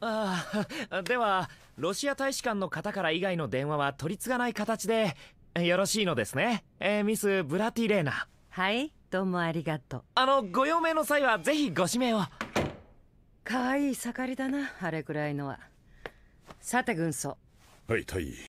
ああではロシア大使館の方から以外の電話は取り継がない形でよろしいのですね、えー、ミス・ブラティレーナはいどうもありがとうあのご用命の際はぜひご指名をかわいい盛りだなあれくらいのはさて軍曹はい大尉